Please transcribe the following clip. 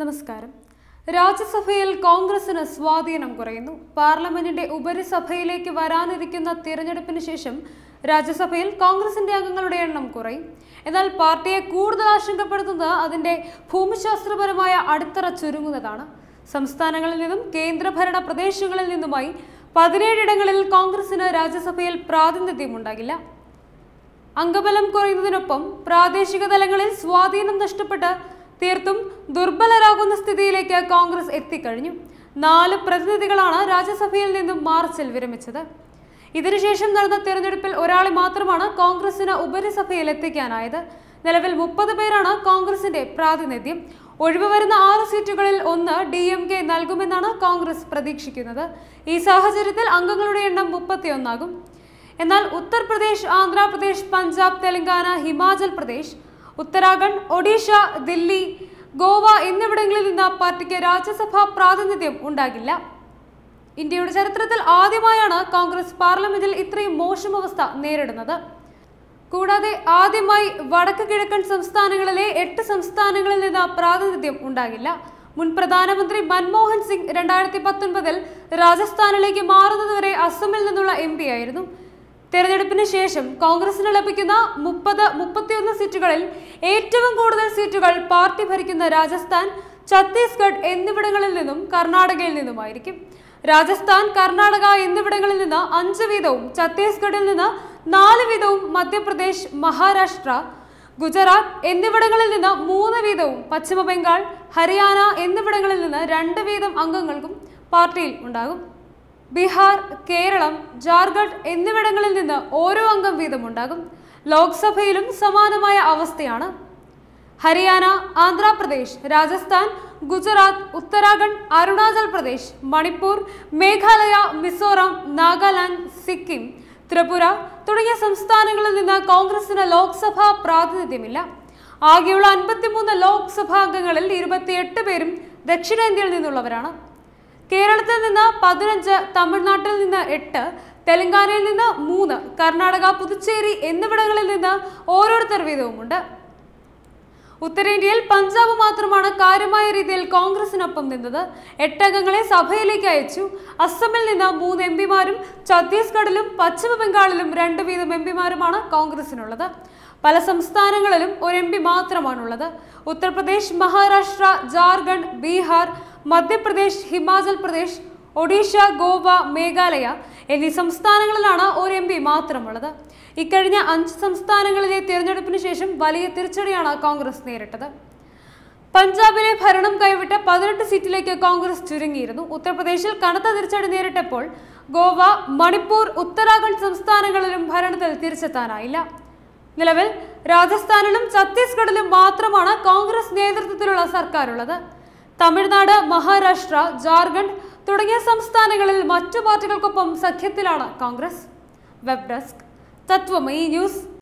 നമസ്കാരം രാജ്യസഭയിൽ കോൺഗ്രസിന് സ്വാധീനം കുറയുന്നു പാർലമെന്റിന്റെ ഉപരിസഭയിലേക്ക് വരാനിരിക്കുന്ന തിരഞ്ഞെടുപ്പിന് ശേഷം രാജ്യസഭയിൽ കോൺഗ്രസിന്റെ അംഗങ്ങളുടെ എണ്ണം കുറയും എന്നാൽ പാർട്ടിയെ കൂടുതൽ ആശങ്കപ്പെടുത്തുന്നത് അതിന്റെ ഭൂമിശാസ്ത്രപരമായ അടിത്തറ ചുരുങ്ങുന്നതാണ് സംസ്ഥാനങ്ങളിൽ നിന്നും കേന്ദ്രഭരണ പ്രദേശങ്ങളിൽ നിന്നുമായി പതിനേഴിടങ്ങളിൽ കോൺഗ്രസിന് രാജ്യസഭയിൽ പ്രാതിനിധ്യം ഉണ്ടാകില്ല അംഗബലം കുറയുന്നതിനൊപ്പം പ്രാദേശിക തലങ്ങളിൽ സ്വാധീനം നഷ്ടപ്പെട്ട് തീർത്തും ദുർബലരാകുന്ന സ്ഥിതിയിലേക്ക് കോൺഗ്രസ് എത്തിക്കഴിഞ്ഞു നാല് പ്രതിനിധികളാണ് രാജ്യസഭയിൽ നിന്നും മാർച്ചിൽ വിരമിച്ചത് ഇതിനുശേഷം നടന്ന തെരഞ്ഞെടുപ്പിൽ ഒരാളെ മാത്രമാണ് കോൺഗ്രസിന് ഉപരിസഭയിൽ എത്തിക്കാനായത് നിലവിൽ മുപ്പത് പേരാണ് കോൺഗ്രസിന്റെ പ്രാതിനിധ്യം ഒഴിവ് വരുന്ന ആറ് സീറ്റുകളിൽ ഒന്ന് ഡി എം കെ നൽകുമെന്നാണ് കോൺഗ്രസ് പ്രതീക്ഷിക്കുന്നത് ഈ സാഹചര്യത്തിൽ അംഗങ്ങളുടെ എണ്ണം മുപ്പത്തിയൊന്നാകും എന്നാൽ ഉത്തർപ്രദേശ് ആന്ധ്രാപ്രദേശ് പഞ്ചാബ് തെലങ്കാന ഹിമാചൽ പ്രദേശ് ഉത്തരാഖണ്ഡ് ഒഡീഷ ദില്ലി ഗോവ എന്നിവിടങ്ങളിൽ നിന്ന് പാർട്ടിക്ക് രാജ്യസഭാ പ്രാതിനിധ്യം ഉണ്ടാകില്ല ഇന്ത്യയുടെ ചരിത്രത്തിൽ ആദ്യമായാണ് കോൺഗ്രസ് പാർലമെന്റിൽ ഇത്രയും മോശമവസ്ഥ അവസ്ഥ നേരിടുന്നത് കൂടാതെ ആദ്യമായി വടക്ക് കിഴക്കൻ സംസ്ഥാനങ്ങളിലെ എട്ട് സംസ്ഥാനങ്ങളിൽ നിന്ന് പ്രാതിനിധ്യം ഉണ്ടാകില്ല മുൻ പ്രധാനമന്ത്രി മൻമോഹൻ സിംഗ് രണ്ടായിരത്തി പത്തൊൻപതിൽ രാജസ്ഥാനിലേക്ക് മാറുന്നതുവരെ അസമിൽ നിന്നുള്ള എം ആയിരുന്നു തെരഞ്ഞെടുപ്പിന് ശേഷം കോൺഗ്രസിന് ലഭിക്കുന്ന മുപ്പത് മുപ്പത്തിയൊന്ന് സീറ്റുകളിൽ ഏറ്റവും കൂടുതൽ സീറ്റുകൾ പാർട്ടി ഭരിക്കുന്ന രാജസ്ഥാൻ ഛത്തീസ്ഗഡ് എന്നിവിടങ്ങളിൽ നിന്നും കർണാടകയിൽ നിന്നുമായിരിക്കും രാജസ്ഥാൻ കർണാടക എന്നിവിടങ്ങളിൽ നിന്ന് അഞ്ച് വീതവും ഛത്തീസ്ഗഡിൽ നിന്ന് നാല് വീതവും മധ്യപ്രദേശ് മഹാരാഷ്ട്ര ഗുജറാത്ത് എന്നിവിടങ്ങളിൽ നിന്ന് മൂന്ന് വീതവും പശ്ചിമ ബംഗാൾ ഹരിയാന എന്നിവിടങ്ങളിൽ നിന്ന് രണ്ട് വീതം അംഗങ്ങൾക്കും പാർട്ടിയിൽ ഉണ്ടാകും ബീഹാർ കേരളം ജാർഖണ്ഡ് എന്നിവിടങ്ങളിൽ നിന്ന് ഓരോ അംഗം വീതമുണ്ടാകും ലോക്സഭയിലും സമാനമായ അവസ്ഥയാണ് ഹരിയാന ആന്ധ്രാപ്രദേശ് രാജസ്ഥാൻ ഗുജറാത്ത് ഉത്തരാഖണ്ഡ് അരുണാചൽ പ്രദേശ് മണിപ്പൂർ മേഘാലയ മിസോറാം നാഗാലാൻഡ് സിക്കിം ത്രിപുര തുടങ്ങിയ സംസ്ഥാനങ്ങളിൽ നിന്ന് കോൺഗ്രസിന് ലോക്സഭാ പ്രാതിനിധ്യമില്ല ആകെയുള്ള അൻപത്തിമൂന്ന് ലോക്സഭാ അംഗങ്ങളിൽ ഇരുപത്തിയെട്ട് പേരും ദക്ഷിണേന്ത്യയിൽ നിന്നുള്ളവരാണ് കേരളത്തിൽ നിന്ന് പതിനഞ്ച് തമിഴ്നാട്ടിൽ നിന്ന് എട്ട് തെലങ്കാനയിൽ നിന്ന് മൂന്ന് കർണാടക പുതുച്ചേരി എന്നിവിടങ്ങളിൽ നിന്ന് ഓരോരുത്തർ വീതവുമുണ്ട് ഉത്തരേന്ത്യയിൽ പഞ്ചാബ് മാത്രമാണ് കാര്യമായ രീതിയിൽ കോൺഗ്രസിനൊപ്പം നിന്നത് എട്ടംഗങ്ങളെ സഭയിലേക്ക് അയച്ചു അസമിൽ നിന്ന് മൂന്ന് എം പിമാരും ഛത്തീസ്ഗഡിലും പശ്ചിമ ബംഗാളിലും രണ്ട് വീതം എം പിമാരുമാണ് കോൺഗ്രസിനുള്ളത് പല സംസ്ഥാനങ്ങളിലും ഒരു എം പി മാത്രമാണുള്ളത് ഉത്തർപ്രദേശ് മഹാരാഷ്ട്ര ജാർഖണ്ഡ് ബീഹാർ മധ്യപ്രദേശ് ഹിമാചൽ പ്രദേശ് ഒഡീഷ ഗോവ മേഘാലയ എന്നീ സംസ്ഥാനങ്ങളിലാണ് ഒരു എം പി മാത്രമുള്ളത് ഇക്കഴിഞ്ഞ അഞ്ച് സംസ്ഥാനങ്ങളിലെ തിരഞ്ഞെടുപ്പിന് ശേഷം വലിയ തിരിച്ചടിയാണ് കോൺഗ്രസ് നേരിട്ടത് പഞ്ചാബിലെ ഭരണം കൈവിട്ട് പതിനെട്ട് സീറ്റിലേക്ക് കോൺഗ്രസ് ചുരുങ്ങിയിരുന്നു ഉത്തർപ്രദേശിൽ കനത്ത തിരിച്ചടി നേരിട്ടപ്പോൾ ഗോവ മണിപ്പൂർ ഉത്തരാഖണ്ഡ് സംസ്ഥാനങ്ങളിലും ഭരണത്തിൽ തിരിച്ചെത്താനായില്ല നിലവിൽ രാജസ്ഥാനിലും ഛത്തീസ്ഗഡിലും മാത്രമാണ് കോൺഗ്രസ് നേതൃത്വത്തിലുള്ള സർക്കാരുള്ളത് തമിഴ്നാട് മഹാരാഷ്ട്ര ജാർഖണ്ഡ് തുടങ്ങിയ സംസ്ഥാനങ്ങളിൽ മറ്റു പാർട്ടികൾക്കൊപ്പം സഖ്യത്തിലാണ് Congress web desk Tatwamayi news